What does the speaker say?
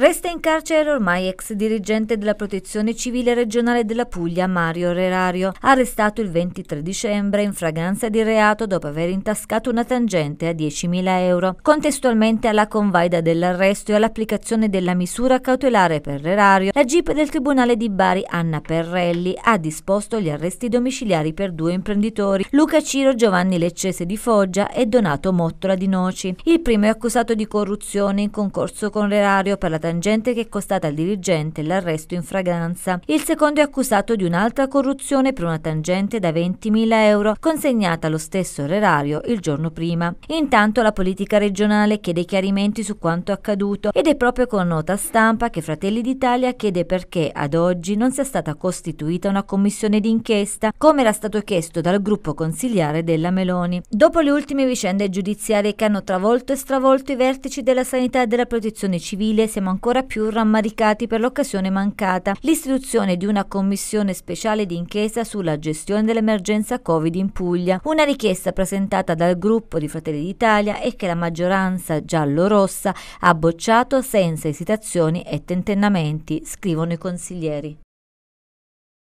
Resta in carcere ormai ex dirigente della Protezione Civile regionale della Puglia Mario Rerario, arrestato il 23 dicembre in fragranza di reato dopo aver intascato una tangente a 10.000 euro. Contestualmente alla convaida dell'arresto e all'applicazione della misura cautelare per Rerario, la GIP del Tribunale di Bari Anna Perrelli ha disposto gli arresti domiciliari per due imprenditori, Luca Ciro Giovanni Leccese di Foggia e Donato Mottola di Noci. Il primo è accusato di corruzione in concorso con Rerario per la tangente tangente che è costata al dirigente l'arresto in fragranza. Il secondo è accusato di un'altra corruzione per una tangente da 20.000 euro consegnata allo stesso orario il giorno prima. Intanto la politica regionale chiede chiarimenti su quanto accaduto ed è proprio con nota stampa che Fratelli d'Italia chiede perché ad oggi non sia stata costituita una commissione d'inchiesta come era stato chiesto dal gruppo consigliare della Meloni. Dopo le ultime vicende giudiziarie che hanno travolto e stravolto i vertici della sanità e della protezione civile siamo ancora ancora più rammaricati per l'occasione mancata, l'istituzione di una commissione speciale di d'inchiesta sulla gestione dell'emergenza Covid in Puglia, una richiesta presentata dal gruppo di Fratelli d'Italia e che la maggioranza giallo-rossa ha bocciato senza esitazioni e tentennamenti, scrivono i consiglieri.